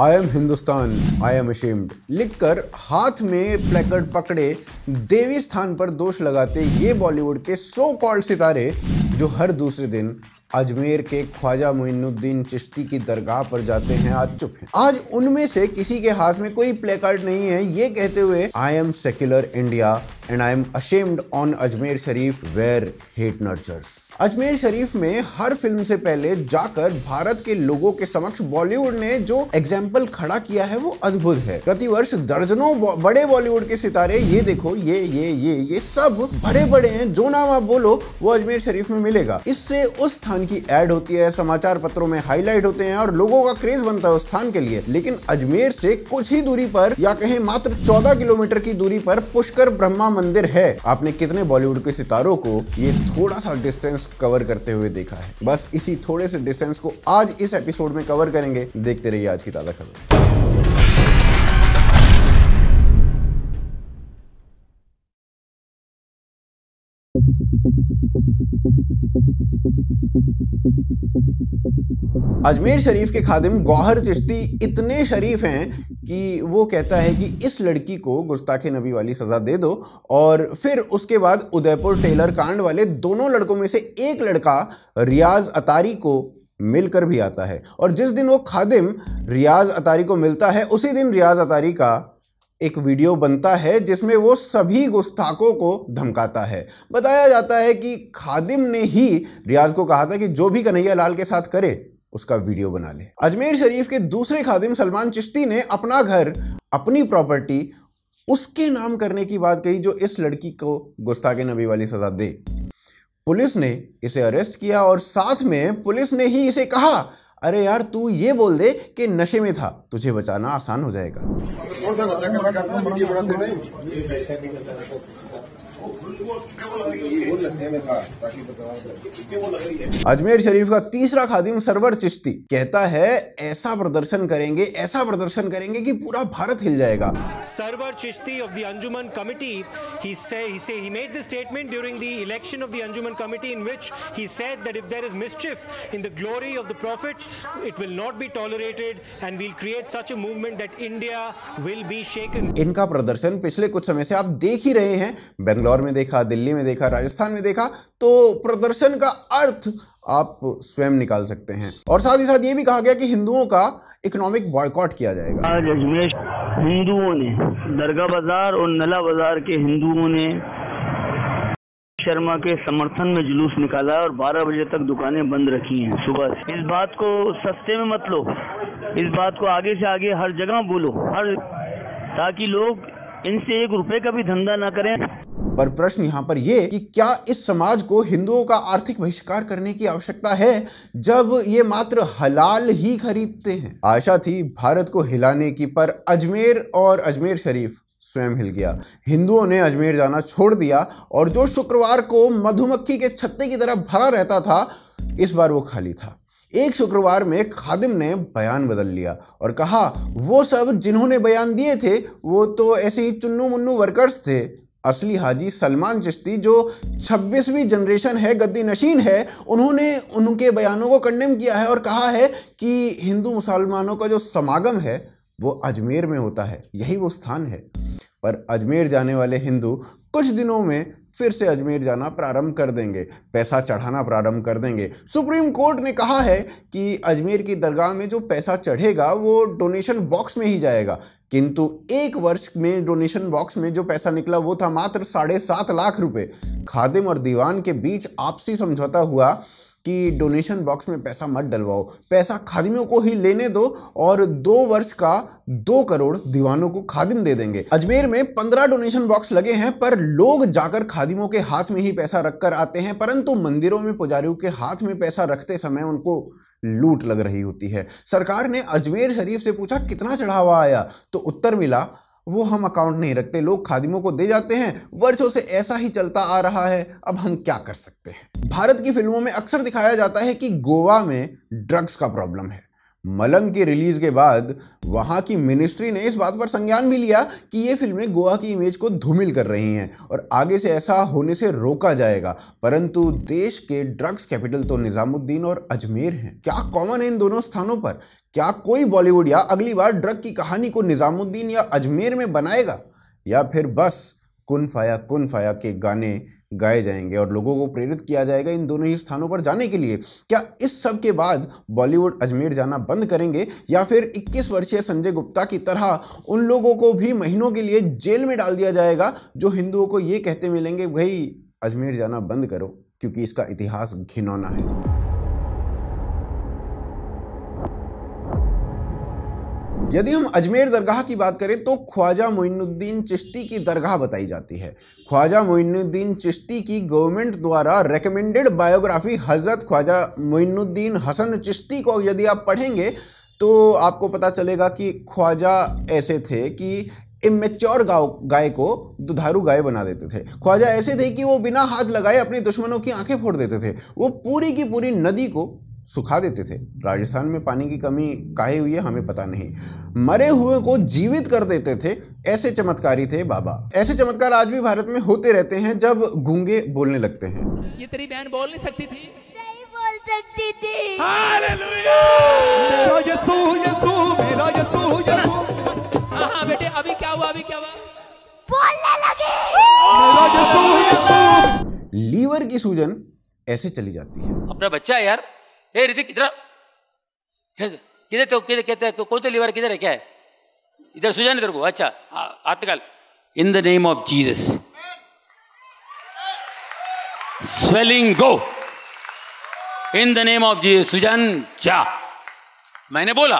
I am Hindustan I am ashamed लिखकर हाथ में प्लेकर्ड पकड़े देवी स्थान पर दोष लगाते ये बॉलीवुड के सो कॉल्ड सितारे जो हर दूसरे दिन अजमेर के ख्वाजा मोइनुद्दीन चिश्ती की दरगाह पर जाते हैं आज चुप हैं आज उनमें से किसी के हाथ में कोई प्ले कार्ड नहीं है ये कहते हुए I am secular India and I am ashamed on Ajmer Sharif where hate nurtures Ajmer Sharif में हर फिल्म से पहले जाकर भारत के लोगों के समक्ष बॉलीवुड ने जो एग्जाम्पल खड़ा किया है वो अद्भुत है प्रतिवर्ष दर्जनों बड़े बॉलीवुड के सितारे ये देखो ये ये ये ये सब भरे बड़े हैं जो नाम आप बोलो वो अजमेर शरीफ में मिलेगा इससे उस स्थान की एड होती है समाचार पत्रों में हाईलाइट होते हैं और लोगों का क्रेज बनता है उस स्थान के लिए लेकिन अजमेर से कुछ ही दूरी पर या कहें मात्र 14 किलोमीटर की दूरी पर पुष्कर ब्रह्मा मंदिर है आपने कितने बॉलीवुड के सितारों को ये थोड़ा सा डिस्टेंस कवर करते हुए देखा है बस इसी थोड़े से डिस्टेंस को आज इस एपिसोड में कवर करेंगे देखते रहिए आज की ताज़ा खबर अजमेर शरीफ के खादिम गौहर चिश्ती इतने शरीफ हैं कि वो कहता है कि इस लड़की को गुस्ताखे नबी वाली सज़ा दे दो और फिर उसके बाद उदयपुर टेलर कांड वाले दोनों लड़कों में से एक लड़का रियाज अतारी को मिलकर भी आता है और जिस दिन वो खादिम रियाज अतारी को मिलता है उसी दिन रियाज अतारी का एक वीडियो बनता है जिसमें वो सभी गुस्ताखों को धमकाता है बताया जाता है कि खादिम ने ही रियाज को कहा था कि जो भी कन्हैया लाल के साथ करे उसका वीडियो बना ले अजमेर शरीफ के दूसरे खादिम सलमान चिश्ती ने अपना घर अपनी प्रॉपर्टी उसके नाम करने की बात कही जो इस लड़की को गुस्ताखे नबी वाली सजा दे पुलिस ने इसे अरेस्ट किया और साथ में पुलिस ने ही इसे कहा अरे यार तू ये बोल दे कि नशे में था तुझे बचाना आसान हो जाएगा अजमेर शरीफ का तीसरा खादिम सरवर चिश्ती कहता है ऐसा प्रदर्शन करेंगे ऐसा प्रदर्शन करेंगे कि पूरा भारत हिल जाएगा Sarwar Chishti of the Anjuman committee he said he said he made the statement during the election of the Anjuman committee in which he said that if there is mischief in the glory of the prophet it will not be tolerated and we will create such a movement that India will be shaken इनका प्रदर्शन पिछले कुछ समय से आप देख ही रहे हैं बेंगलोर इंदौर में देखा दिल्ली में देखा राजस्थान में देखा तो प्रदर्शन का अर्थ आप स्वयं निकाल सकते हैं और साथ ही साथ ये भी कहा गया कि हिंदुओं का इकोनॉमिक बॉयकॉट किया जाएगा आज अजमेर हिंदुओं ने दरगाह बाजार और नला बाजार के हिंदुओं ने शर्मा के समर्थन में जुलूस निकाला और 12 बजे तक दुकानें बंद रखी हैं सुबह से इस बात को सस्ते में मत लो इस बात को आगे से आगे हर जगह बोलो हर ताकि लोग इनसे एक रुपए का भी धंधा ना करें पर प्रश्न यहाँ पर ये कि क्या इस समाज को हिंदुओं का आर्थिक बहिष्कार करने की आवश्यकता है जब ये मात्र हलाल ही खरीदते हैं आशा थी भारत को हिलाने की पर अजमेर और अजमेर शरीफ स्वयं हिल गया हिंदुओं ने अजमेर जाना छोड़ दिया और जो शुक्रवार को मधुमक्खी के छत्ते की तरह भरा रहता था इस बार वो खाली था एक शुक्रवार में खादिम ने बयान बदल लिया और कहा वो सब जिन्होंने बयान दिए थे वो तो ऐसे ही चुन्नू मुन्नू वर्कर्स थे असली हाजी सलमान चिश्ती जो 26वीं जनरेशन है गद्दी नशीन है उन्होंने उनके बयानों को कंडेम किया है और कहा है कि हिंदू मुसलमानों का जो समागम है वो अजमेर में होता है यही वो स्थान है पर अजमेर जाने वाले हिंदू कुछ दिनों में फिर से अजमेर जाना प्रारंभ कर देंगे पैसा चढ़ाना प्रारंभ कर देंगे सुप्रीम कोर्ट ने कहा है कि अजमेर की दरगाह में जो पैसा चढ़ेगा वो डोनेशन बॉक्स में ही जाएगा किंतु एक वर्ष में डोनेशन बॉक्स में जो पैसा निकला वो था मात्र साढ़े सात लाख रुपए खादिम और दीवान के बीच आपसी समझौता हुआ कि डोनेशन बॉक्स में पैसा मत डलवाओ पैसा खादिमों को ही लेने दो और दो वर्ष का दो करोड़ दीवानों को खादिम दे देंगे अजमेर में पंद्रह डोनेशन बॉक्स लगे हैं पर लोग जाकर खादिमों के हाथ में ही पैसा रखकर आते हैं परंतु मंदिरों में पुजारियों के हाथ में पैसा रखते समय उनको लूट लग रही होती है सरकार ने अजमेर शरीफ से पूछा कितना चढ़ावा आया तो उत्तर मिला वो हम अकाउंट नहीं रखते लोग खादिमों को दे जाते हैं वर्षों से ऐसा ही चलता आ रहा है अब हम क्या कर सकते हैं भारत की फिल्मों में अक्सर दिखाया जाता है कि गोवा में ड्रग्स का प्रॉब्लम है मलंग के रिलीज के बाद वहाँ की मिनिस्ट्री ने इस बात पर संज्ञान भी लिया कि ये फिल्में गोवा की इमेज को धूमिल कर रही हैं और आगे से ऐसा होने से रोका जाएगा परंतु देश के ड्रग्स कैपिटल तो निज़ामुद्दीन और अजमेर हैं क्या कॉमन है इन दोनों स्थानों पर क्या कोई बॉलीवुड या अगली बार ड्रग की कहानी को निज़ामुद्दीन या अजमेर में बनाएगा या फिर बस कुन फाया कुन फाया के गाने गाए जाएंगे और लोगों को प्रेरित किया जाएगा इन दोनों ही स्थानों पर जाने के लिए क्या इस सब के बाद बॉलीवुड अजमेर जाना बंद करेंगे या फिर 21 वर्षीय संजय गुप्ता की तरह उन लोगों को भी महीनों के लिए जेल में डाल दिया जाएगा जो हिंदुओं को ये कहते मिलेंगे भाई अजमेर जाना बंद करो क्योंकि इसका इतिहास घिनौना है यदि हम अजमेर दरगाह की बात करें तो ख्वाजा मोइनुद्दीन चिश्ती की दरगाह बताई जाती है ख्वाजा मोइनुद्दीन चिश्ती की गवर्नमेंट द्वारा रेकमेंडेड बायोग्राफी हज़रत ख्वाजा मोइनुद्दीन हसन चिश्ती को यदि आप पढ़ेंगे तो आपको पता चलेगा कि ख्वाजा ऐसे थे कि इमेच्योर गाँव गाय को दुधारू गाय बना देते थे ख्वाजा ऐसे थे कि वो बिना हाथ लगाए अपने दुश्मनों की आंखें फोड़ देते थे वो पूरी की पूरी नदी को सुखा देते थे राजस्थान में पानी की कमी काहे हुई है हमें पता नहीं मरे हुए को जीवित कर देते थे ऐसे चमत्कारी थे बाबा ऐसे चमत्कार आज भी भारत में होते रहते हैं जब गूंगे बोलने लगते हैं ये तेरी बहन बोल नहीं सकती थी लीवर की सूजन ऐसे चली जाती है अपना बच्चा यार हे ऋतिक किधर तो किधर कहते हैं कौन तो लीवर किधर है क्या है इधर सुजान इधर को अच्छा आतकाल in the name of Jesus swelling go in the name of Jesus Sujan जा मैंने बोला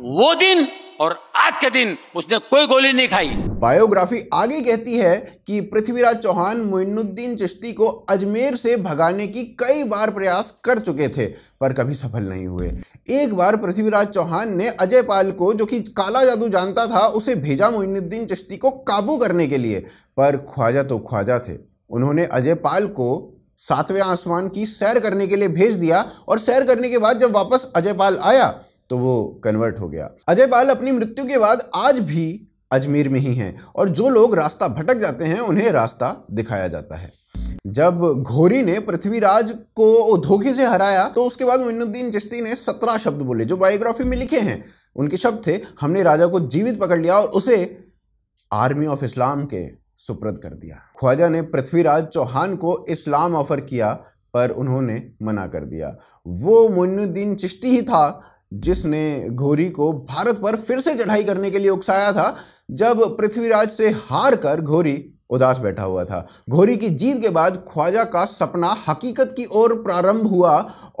वो दिन और आज के दिन उसने कोई गोली नहीं खाई बायोग्राफी आगे कहती है कि पृथ्वीराज चौहान मोइनुद्दीन चिश्ती को अजमेर से भगाने की कई बार प्रयास कर चुके थे पर कभी सफल नहीं हुए एक बार पृथ्वीराज चौहान ने अजय पाल को जो कि काला जादू जानता था उसे भेजा मोइनुद्दीन चिश्ती को काबू करने के लिए पर ख्वाजा तो ख्वाजा थे उन्होंने अजय पाल को सातवें आसमान की सैर करने के लिए भेज दिया और सैर करने के बाद जब वापस अजय पाल आया तो वो कन्वर्ट हो गया अजय पाल अपनी मृत्यु के बाद आज भी अजमेर में ही हैं और जो लोग रास्ता भटक जाते हैं उन्हें रास्ता दिखाया जाता है जब घोरी ने पृथ्वीराज को धोखे से हराया तो उसके बाद मोइनुद्दीन चिश्ती ने सत्रह शब्द बोले जो बायोग्राफी में लिखे हैं उनके शब्द थे हमने राजा को जीवित पकड़ लिया और उसे आर्मी ऑफ इस्लाम के सुप्रद कर दिया ख्वाजा ने पृथ्वीराज चौहान को इस्लाम ऑफर किया पर उन्होंने मना कर दिया वो मोइनुद्दीन चिश्ती ही था जिसने घोरी को भारत पर फिर से चढ़ाई करने के लिए उकसाया था जब पृथ्वीराज से हार कर घोरी उदास बैठा हुआ था घोरी की जीत के बाद ख्वाजा का सपना हकीकत की ओर प्रारंभ हुआ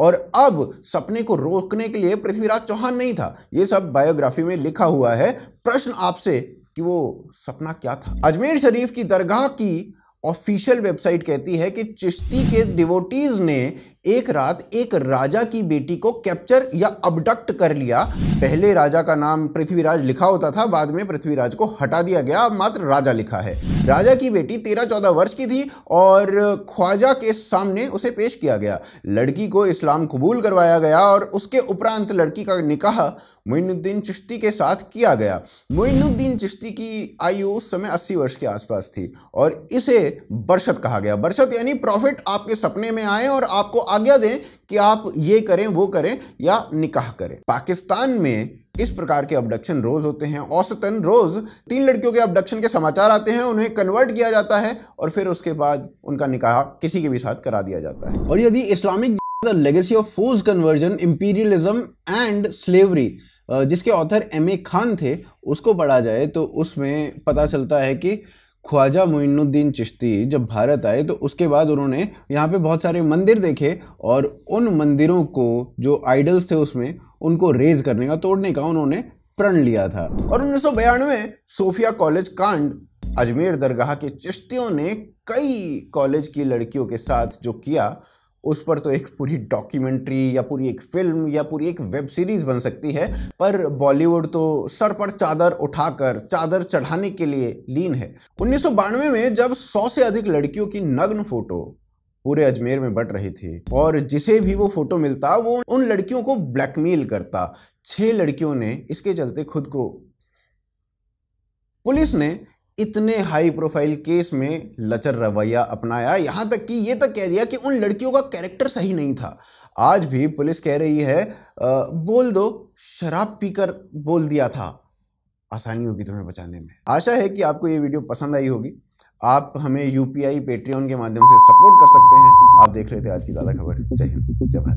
और अब सपने को रोकने के लिए पृथ्वीराज चौहान नहीं था ये सब बायोग्राफी में लिखा हुआ है प्रश्न आपसे कि वो सपना क्या था अजमेर शरीफ की दरगाह की ऑफिशियल वेबसाइट कहती है कि चिश्ती के डिवोटीज ने एक रात एक राजा की बेटी को कैप्चर या अबडक्ट कर लिया पहले राजा का नाम पृथ्वीराज लिखा होता था बाद में पृथ्वीराज को हटा दिया गया अब मात्र राजा लिखा है राजा की बेटी तेरह चौदह वर्ष की थी और ख्वाजा के सामने उसे पेश किया गया लड़की को इस्लाम कबूल करवाया गया और उसके उपरांत लड़की का निकाह मोइनुद्दीन चिश्ती के साथ किया गया मोइनुद्दीन चिश्ती की आयु उस समय 80 वर्ष के आसपास थी और इसे बरसत कहा गया बरसत यानी प्रॉफिट आपके सपने में आए और आपको आज्ञा दें कि आप ये करें वो करें या निकाह करें पाकिस्तान में इस प्रकार के अबडक्शन रोज होते हैं औसतन रोज तीन लड़कियों के अबडक्शन के समाचार आते हैं उन्हें कन्वर्ट किया जाता है और फिर उसके बाद उनका निकाह किसी के भी साथ करा दिया जाता है और यदि Islamic legacy of force conversion imperialism and slavery जिसके ऑथर एम ए खान थे उसको पढ़ा जाए तो उसमें पता चलता है कि ख्वाजा मोइनुद्दीन चिश्ती जब भारत आए तो उसके बाद उन्होंने यहाँ पे बहुत सारे मंदिर देखे और उन मंदिरों को जो आइडल्स थे उसमें उनको रेज करने का तोड़ने का उन्होंने प्रण लिया था और उन्नीस बयानवे सोफिया कॉलेज कांड अजमेर दरगाह के चिश्तियों ने कई कॉलेज की लड़कियों के साथ जो किया उस पर तो एक पूरी डॉक्यूमेंट्री या पूरी एक फिल्म या पूरी एक वेब सीरीज बन सकती है पर बॉलीवुड तो सर पर चादर उठाकर चादर चढ़ाने के लिए लीन है उन्नीस में जब सौ से अधिक लड़कियों की नग्न फोटो पूरे अजमेर में बट रही थी और जिसे भी वो फोटो मिलता वो उन लड़कियों को ब्लैकमेल करता छह लड़कियों ने इसके चलते खुद को पुलिस ने इतने हाई प्रोफाइल केस में लचर रवैया अपनाया यहाँ तक कि ये तक कह दिया कि उन लड़कियों का कैरेक्टर सही नहीं था आज भी पुलिस कह रही है आ, बोल दो शराब पीकर बोल दिया था आसानी होगी तुम्हें बचाने में आशा है कि आपको ये वीडियो पसंद आई होगी आप हमें यू पी पेट्रियन के माध्यम से सपोर्ट कर सकते हैं आप देख रहे थे आज की ज़्यादा खबर जय हिंद जय भारत